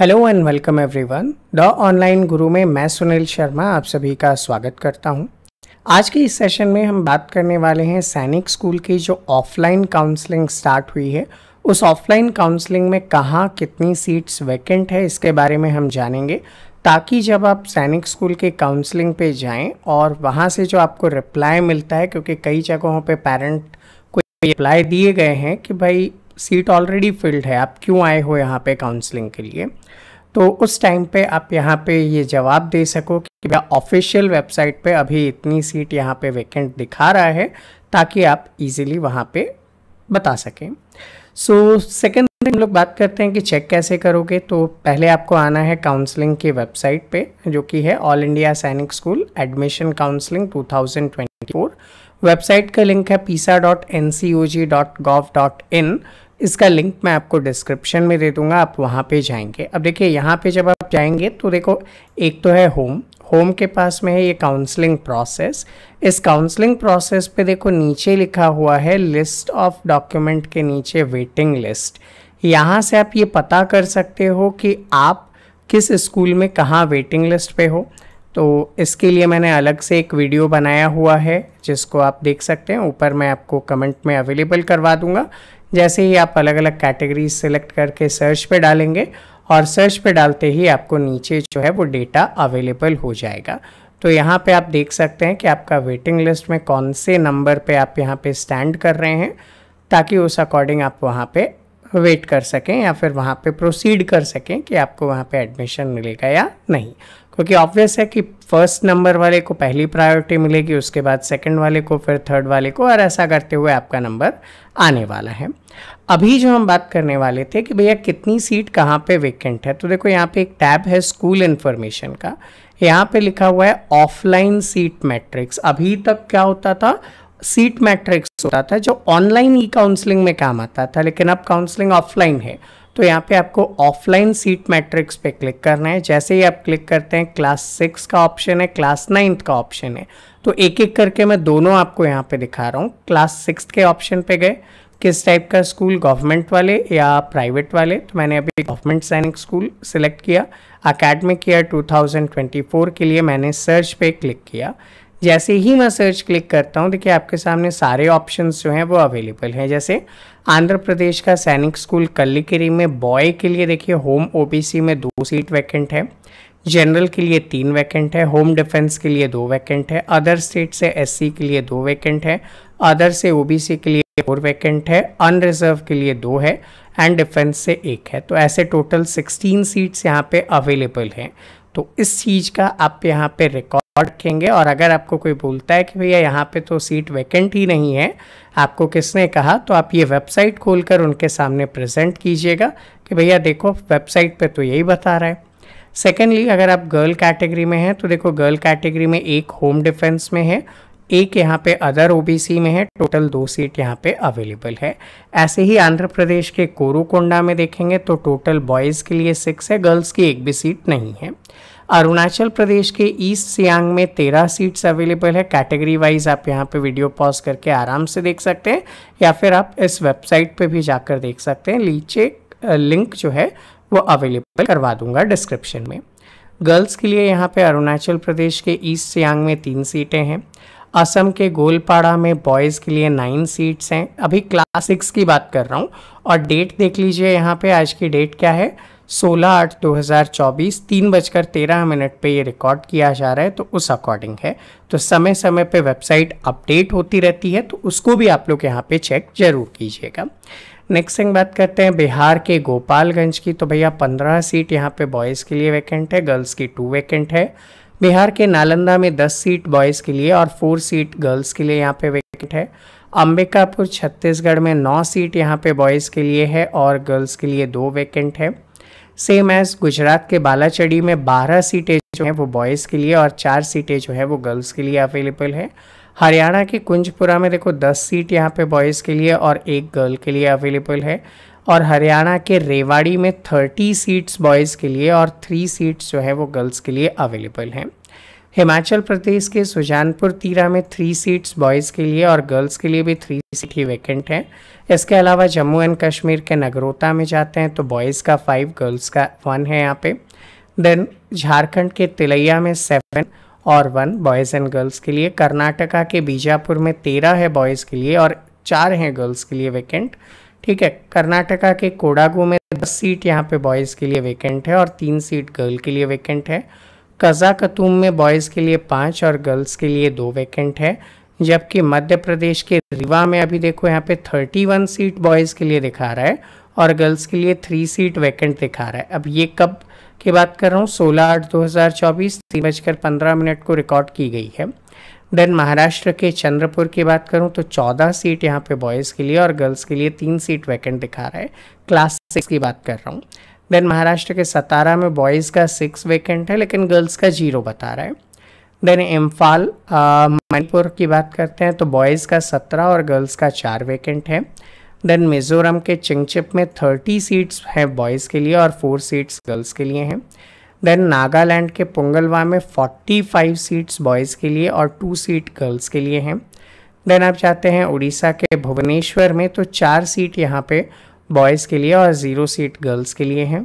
Hello and welcome everyone the online guru में मैं सुनील शर्मा आप सभी का स्वागत करता हूं। आज के इस सेशन में हम बात करने वाले हैं सैनिक स्कूल की जो ऑफलाइन काउंसलिंग स्टार्ट हुई है उस ऑफलाइन काउंसलिंग में कहाँ कितनी सीट्स वैकेंट है इसके बारे में हम जानेंगे ताकि जब आप सैनिक स्कूल के काउंसलिंग पे जाएं और वहाँ से जो आपको रिप्लाई मिलता है क्योंकि कई जगहों पे पेरेंट को रिप्लाई दिए गए हैं कि भाई सीट ऑलरेडी फिल्ड है आप क्यों आए हो यहाँ पे काउंसलिंग के लिए तो उस टाइम पे आप यहाँ पे ये जवाब दे सको कि भैया ऑफिशियल वेबसाइट पे अभी इतनी सीट यहाँ पे वैकेंट दिखा रहा है ताकि आप इजीली वहाँ पे बता सकें सो सेकेंड हम लोग बात करते हैं कि चेक कैसे करोगे तो पहले आपको आना है काउंसलिंग की वेबसाइट पे जो कि है all India Sainik school admission counselling 2024 website का लिंक है पीसा dot dot dot N C O G in इसका लिंक मैं आपको डिस्क्रिप्शन में दे दूंगा आप वहाँ पे जाएंगे अब देखिए यहाँ पे जब आप जाएंगे तो देखो एक तो है होम होम के पास में है ये काउंसलिंग प्रोसेस इस काउंसलिंग प्रोसेस पे देखो नीचे लिखा हुआ है लिस्ट ऑफ डॉक्यूमेंट के नीचे वेटिंग लिस्ट यहाँ से आप ये पता कर सकते हो कि आप किस स्कूल में कहाँ वेटिंग लिस्ट पे हो तो इसके लिए मैंने अलग से एक वीडियो बनाया हुआ है जिसको आप देख सकते हैं ऊपर मैं आपको कमेंट में अवेलेबल करवा दूंगा जैसे ही आप अलग अलग कैटेगरी सेलेक्ट करके सर्च पे डालेंगे और सर्च पे डालते ही आपको नीचे जो है वो डेटा अवेलेबल हो जाएगा तो यहाँ पे आप देख सकते हैं कि आपका वेटिंग लिस्ट में कौन से नंबर पे आप यहाँ पे स्टैंड कर रहे हैं ताकि उस अकॉर्डिंग आप वहाँ पे वेट कर सकें या फिर वहाँ पे प्रोसीड कर सकें कि आपको वहाँ पे एडमिशन मिलेगा या नहीं क्योंकि ऑब्वियस है कि फर्स्ट नंबर वाले को पहली प्रायोरिटी मिलेगी उसके बाद सेकंड वाले को फिर थर्ड वाले को और ऐसा करते हुए आपका नंबर आने वाला है अभी जो हम बात करने वाले थे कि भैया कितनी सीट कहाँ पे वेकेंट है तो देखो यहाँ पे एक टैब है स्कूल इन्फॉर्मेशन का यहाँ पे लिखा हुआ है ऑफलाइन सीट मैट्रिक्स अभी तक क्या होता था सीट मैट्रिक्स होता था जो ऑनलाइन ई काउंसलिंग में काम आता था लेकिन अब काउंसलिंग ऑफलाइन है तो यहाँ पे आपको ऑफलाइन सीट मैट्रिक्स पे क्लिक करना है जैसे ही आप क्लिक करते हैं क्लास सिक्स का ऑप्शन है क्लास नाइन्थ का ऑप्शन है तो एक एक करके मैं दोनों आपको यहाँ पे दिखा रहा हूँ क्लास सिक्स के ऑप्शन पे गए किस टाइप का स्कूल गवर्नमेंट वाले या प्राइवेट वाले तो मैंने अभी गवर्नमेंट सैनिक स्कूल सिलेक्ट किया अकेडमिक ईयर 2024 के लिए मैंने सर्च पे क्लिक किया जैसे ही मैं सर्च क्लिक करता हूँ देखिए आपके सामने सारे ऑप्शन जो हैं वो अवेलेबल हैं जैसे आंध्र प्रदेश का सैनिक स्कूल कल्लिकेरी में बॉय के लिए देखिए होम ओबीसी में दो सीट वैकेंट है जनरल के लिए तीन वैकेंट है होम डिफेंस के लिए दो वैकेंट है अदर स्टेट से एस के लिए दो वैकेंट है अदर से ओ के लिए फोर वैकेंट है अनरिजर्व के लिए दो है एंड डिफेंस से एक है तो ऐसे टोटल सिक्सटीन सीट्स यहाँ पे अवेलेबल हैं तो इस चीज़ का आप यहाँ पे रिकॉर्ड रखेंगे और अगर आपको कोई बोलता है कि भैया यहाँ पे तो सीट वैकेंट ही नहीं है आपको किसने कहा तो आप ये वेबसाइट खोलकर उनके सामने प्रेजेंट कीजिएगा कि भैया देखो वेबसाइट पे तो यही बता रहा है सेकेंडली अगर आप गर्ल कैटेगरी में हैं तो देखो गर्ल कैटेगरी में एक होम डिफेंस में है एक यहाँ पे अदर ओबीसी में है टोटल दो सीट यहाँ पे अवेलेबल है ऐसे ही आंध्र प्रदेश के कोरुकोंडा में देखेंगे तो टोटल बॉयज़ के लिए सिक्स है गर्ल्स की एक भी सीट नहीं है अरुणाचल प्रदेश के ईस्ट सियांग में तेरह सीट्स अवेलेबल है कैटेगरी वाइज आप यहाँ पे वीडियो पॉज करके आराम से देख सकते हैं या फिर आप इस वेबसाइट पे भी जाकर देख सकते हैं नीचे लिंक जो है वो अवेलेबल करवा दूंगा डिस्क्रिप्शन में गर्ल्स के लिए यहाँ पे अरुणाचल प्रदेश के ईस्ट सियांग में तीन सीटें हैं असम के गोलपाड़ा में बॉयज़ के लिए नाइन सीट्स हैं अभी क्लास सिक्स की बात कर रहा हूँ और डेट देख लीजिए यहाँ पे आज की डेट क्या है सोलह आठ दो हज़ार चौबीस तीन बजकर तेरह मिनट पे ये रिकॉर्ड किया जा रहा है तो उस अकॉर्डिंग है तो समय समय पे वेबसाइट अपडेट होती रहती है तो उसको भी आप लोग यहाँ पे चेक जरूर कीजिएगा नेक्स्ट थिंग बात करते हैं बिहार के गोपालगंज की तो भैया पंद्रह सीट यहाँ पे बॉयज़ के लिए वैकेंट है गर्ल्स की टू वैकेंट है बिहार के नालंदा में दस सीट बॉयज़ के लिए और फोर सीट गर्ल्स के लिए यहाँ पर वैकेंट है अंबिकापुर छत्तीसगढ़ में नौ सीट यहाँ पर बॉयज़ के लिए है और गर्ल्स के लिए दो वैकेंट है सेम एज गुजरात के बालाचड़ी में 12 सीटें जो हैं वो बॉयज़ के लिए और चार सीटें जो है वो गर्ल्स के लिए अवेलेबल है हरियाणा के कुंजपुरा में देखो 10 सीट यहाँ पे बॉयज़ के लिए और एक गर्ल के लिए अवेलेबल है और हरियाणा के रेवाड़ी में 30 सीट्स बॉयज़ के लिए और थ्री सीट्स जो है वो गर्ल्स के लिए अवेलेबल हैं हिमाचल प्रदेश के सुजानपुर तीरा में थ्री सीट्स बॉयज़ के लिए और गर्ल्स के लिए भी थ्री सीट ही वैकेंट हैं इसके अलावा जम्मू एंड कश्मीर के नगरोता में जाते हैं तो बॉयज़ का फाइव गर्ल्स का वन है यहाँ पे देन झारखंड के तिलैया में सेवन और वन बॉयज़ एंड गर्ल्स के लिए कर्नाटका के बीजापुर में तेरह है बॉयज़ के लिए और चार हैं गर्ल्स के लिए वैकेंट ठीक है कर्नाटका के कोडागू में दस सीट यहाँ पे बॉयज़ के लिए वैकेंट है और तीन सीट गर्ल के लिए वैकेंट है कजाकतूम में बॉयज़ के लिए पाँच और गर्ल्स के लिए दो वैकेंट है जबकि मध्य प्रदेश के रीवा में अभी देखो यहाँ पे 31 सीट बॉयज़ के लिए दिखा रहा है और गर्ल्स के लिए थ्री सीट वैकेंट दिखा रहा है अब ये कब की बात कर रहा हूँ सोलह आठ दो हज़ार चौबीस तीन बजकर पंद्रह मिनट को रिकॉर्ड की गई है देन महाराष्ट्र के चंद्रपुर की बात करूँ तो चौदह सीट यहाँ पे बॉयज़ के लिए और गर्ल्स के लिए तीन सीट वैकेंट दिखा रहा है क्लास सिक्स की बात कर रहा हूँ देन महाराष्ट्र के सतारा में बॉयज़ का सिक्स वेकेंट है लेकिन गर्ल्स का जीरो बता रहा है देन इम्फाल मणिपुर की बात करते हैं तो बॉयज़ का सत्रह और गर्ल्स का चार वेकेंट है देन मिज़ोरम के चिंगचिप में थर्टी सीट्स हैं बॉयज़ के लिए और फोर सीट्स गर्ल्स के लिए हैं देन नागालैंड के पुंगलवा में फोर्टी फाइव सीट्स बॉयज़ के लिए और टू सीट गर्ल्स के लिए हैं देन आप चाहते हैं उड़ीसा के भुवनेश्वर में तो चार सीट यहाँ पे बॉयज़ के लिए और ज़ीरो सीट गर्ल्स के लिए हैं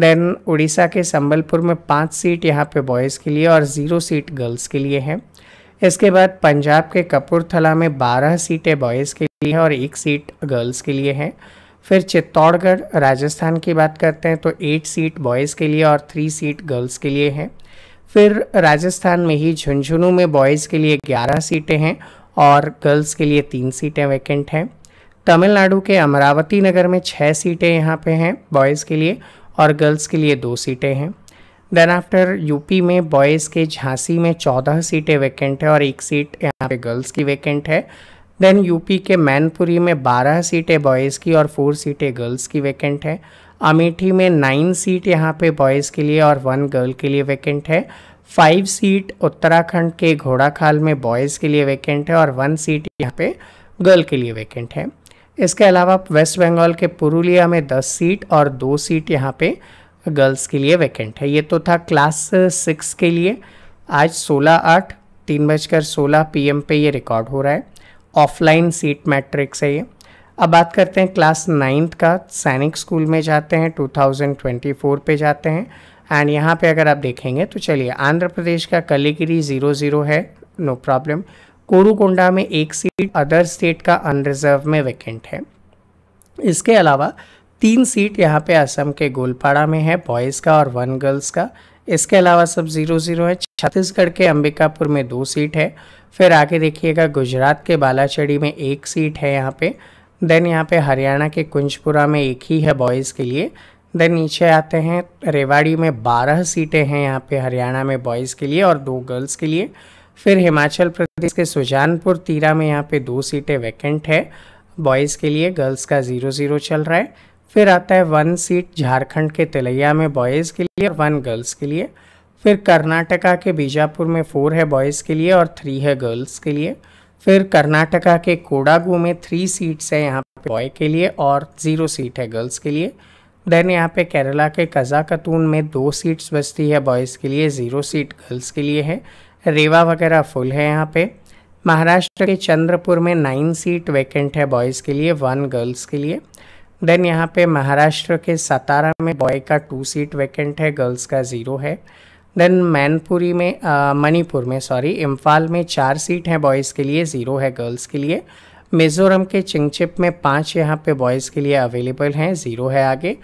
देन उड़ीसा के संबलपुर में पाँच सीट यहाँ पे बॉयज़ के लिए और ज़ीरो सीट गर्ल्स के लिए हैं इसके बाद पंजाब के कपूरथला में बारह सीटें बॉयज़ के लिए और एक सीट गर्ल्स के लिए हैं फिर चित्तौड़गढ़ राजस्थान की बात करते हैं तो एट सीट बॉयज़ के लिए और थ्री सीट गर्ल्स के लिए हैं फिर राजस्थान में ही झुंझुनू में बॉयज़ के लिए ग्यारह सीटें हैं और गर्ल्स के लिए तीन सीटें वैकेंट हैं तमिलनाडु के अमरावती नगर में छः सीटें यहाँ पे हैं बॉयज़ के लिए और गर्ल्स के लिए दो सीटें हैं देन आफ्टर यूपी में बॉयज़ के झांसी में चौदह सीटें वैकेंट है और एक सीट यहाँ पे गर्ल्स की वैकेंट है देन यूपी के मैनपुरी में बारह सीटें बॉयज़ की और फोर सीटें गर्ल्स की वैकेंट है अमेठी में नाइन सीट यहाँ पे बॉयज़ के लिए और वन गर्ल के लिए वैकेंट है फाइव सीट उत्तराखंड के घोड़ाखाल में बॉयज़ के लिए वैकेंट है और वन सीट यहाँ पे गर्ल के लिए वैकेंट है इसके अलावा वेस्ट बंगाल के पुरुलिया में दस सीट और दो सीट यहाँ पे गर्ल्स के लिए वैकेंट है ये तो था क्लास सिक्स के लिए आज सोलह आठ तीन बजकर सोलह पी पे ये रिकॉर्ड हो रहा है ऑफलाइन सीट मैट्रिक्स है ये अब बात करते हैं क्लास नाइन्थ का सैनिक स्कूल में जाते हैं 2024 पे जाते हैं एंड यहाँ पे अगर आप देखेंगे तो चलिए आंध्र प्रदेश का कलीगिरी ज़ीरो ज़ीरो है नो no प्रॉब्लम कोरुकोंडा में एक सीट अदर स्टेट का अनरिजर्व में वैकेंट है इसके अलावा तीन सीट यहाँ पे असम के गोलपाड़ा में है बॉयज़ का और वन गर्ल्स का इसके अलावा सब जीरो जीरो है छत्तीसगढ़ के अंबिकापुर में दो सीट है फिर आगे देखिएगा गुजरात के बालाचड़ी में एक सीट है यहाँ पे देन यहाँ पे हरियाणा के कुंजपुरा में एक ही है बॉयज़ के लिए देन नीचे आते हैं रेवाड़ी में बारह सीटें हैं यहाँ पे हरियाणा में बॉयज़ के लिए और दो गर्ल्स के लिए फिर हिमाचल प्रदेश के सुजानपुर तीरा में यहाँ पे दो सीटें वैकेंट है बॉयज़ के लिए गर्ल्स का ज़ीरो ज़ीरो चल रहा है फिर आता है वन सीट झारखंड के तिलैया में बॉयज़ के लिए और वन गर्ल्स के लिए फिर कर्नाटका के बीजापुर में फोर है बॉयज़ के लिए और थ्री है गर्ल्स के लिए फिर कर्नाटका के कोडागू में थ्री सीट्स है यहाँ पे बॉय के लिए और ज़ीरो सीट है गर्ल्स के लिए देन यहाँ पे केरला के कज़ाकतून में दो सीट्स बचती है बॉयज़ के लिए ज़ीरो सीट गर्ल्स के लिए है रीवा वगैरह फुल है यहाँ पे महाराष्ट्र के चंद्रपुर में नाइन सीट वैकेंट है बॉयज़ के लिए वन गर्ल्स के लिए देन यहाँ पे महाराष्ट्र के सतारा में बॉय का टू सीट वैकेंट है गर्ल्स का ज़ीरो है देन मैनपुरी में मणिपुर में सॉरी इम्फाल में चार सीट हैं बॉयज़ के लिए ज़ीरो है गर्ल्स के लिए मिज़ोरम के चिंगचिप में पाँच यहाँ पे बॉयज़ के लिए अवेलेबल हैं ज़ीरो है आगे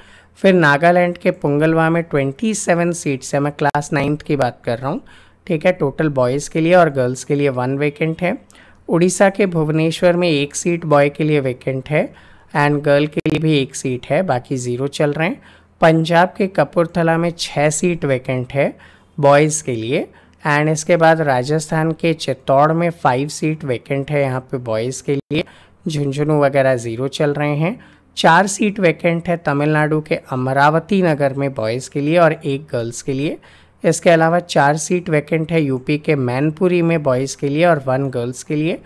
फिर नागालैंड के पुंगलवा में ट्वेंटी सेवन सीट्स हैं मैं क्लास नाइन्थ की बात कर रहा हूँ ठीक है टोटल बॉयज़ के लिए और गर्ल्स के लिए वन वैकेंट है उड़ीसा के भुवनेश्वर में एक सीट बॉय के लिए वैकेंट है एंड गर्ल के लिए भी एक सीट है बाकी ज़ीरो चल रहे हैं पंजाब के कपूरथला में छः सीट वैकेंट है बॉयज़ के लिए एंड इसके बाद राजस्थान के चित्तौड़ में फाइव सीट वैकेंट है यहाँ पे बॉयज़ के लिए झुंझुनू वगैरह ज़ीरो चल रहे हैं चार सीट वैकेंट है तमिलनाडु के अमरावती नगर में बॉयज़ के लिए और एक गर्ल्स के लिए इसके अलावा चार सीट वैकेंट है यूपी के मैनपुरी में बॉयज़ के लिए और वन गर्ल्स के लिए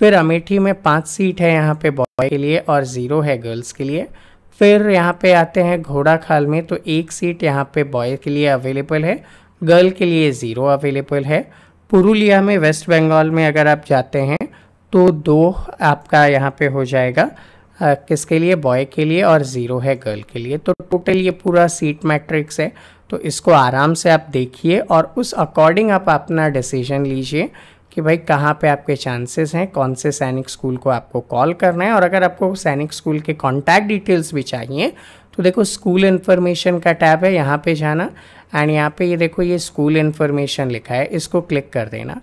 फिर अमेठी में पाँच सीट है यहाँ पे बॉय के लिए और ज़ीरो है गर्ल्स के लिए फिर यहाँ पे आते हैं घोड़ा खाल में तो एक सीट यहाँ पे बॉय के लिए अवेलेबल है गर्ल के लिए ज़ीरो अवेलेबल है पुरुलिया में वेस्ट बंगाल में अगर आप जाते हैं तो दो आपका यहाँ पे हो जाएगा किसके लिए बॉय के लिए और ज़ीरो है गर्ल के लिए तो टोटल ये पूरा सीट मैट्रिक्स है तो इसको आराम से आप देखिए और उस अकॉर्डिंग आप अपना डिसीजन लीजिए कि भाई कहाँ पे आपके चांसेस हैं कौन से सैनिक स्कूल को आपको कॉल करना है और अगर आपको सैनिक स्कूल के कॉन्टैक्ट डिटेल्स भी चाहिए तो देखो स्कूल इन्फॉर्मेशन का टैब है यहाँ पे जाना एंड यहाँ पे ये देखो ये स्कूल इन्फॉर्मेशन लिखा है इसको क्लिक कर देना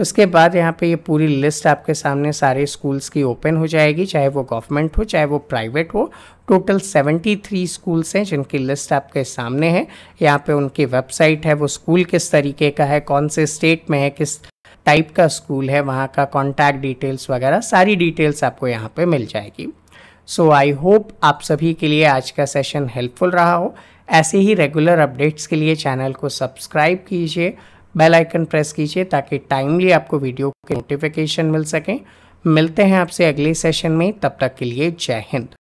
उसके बाद यहाँ पे ये पूरी लिस्ट आपके सामने सारे स्कूल्स की ओपन हो जाएगी चाहे वो गवर्नमेंट हो चाहे वो प्राइवेट हो टोटल 73 स्कूल्स हैं जिनकी लिस्ट आपके सामने है यहाँ पे उनकी वेबसाइट है वो स्कूल किस तरीके का है कौन से स्टेट में है किस टाइप का स्कूल है वहाँ का कॉन्टैक्ट डिटेल्स वगैरह सारी डिटेल्स आपको यहाँ पर मिल जाएगी सो आई होप आप सभी के लिए आज का सेशन हेल्पफुल रहा हो ऐसे ही रेगुलर अपडेट्स के लिए चैनल को सब्सक्राइब कीजिए बेल आइकन प्रेस कीजिए ताकि टाइमली आपको वीडियो के नोटिफिकेशन मिल सकें मिलते हैं आपसे अगले सेशन में तब तक के लिए जय हिंद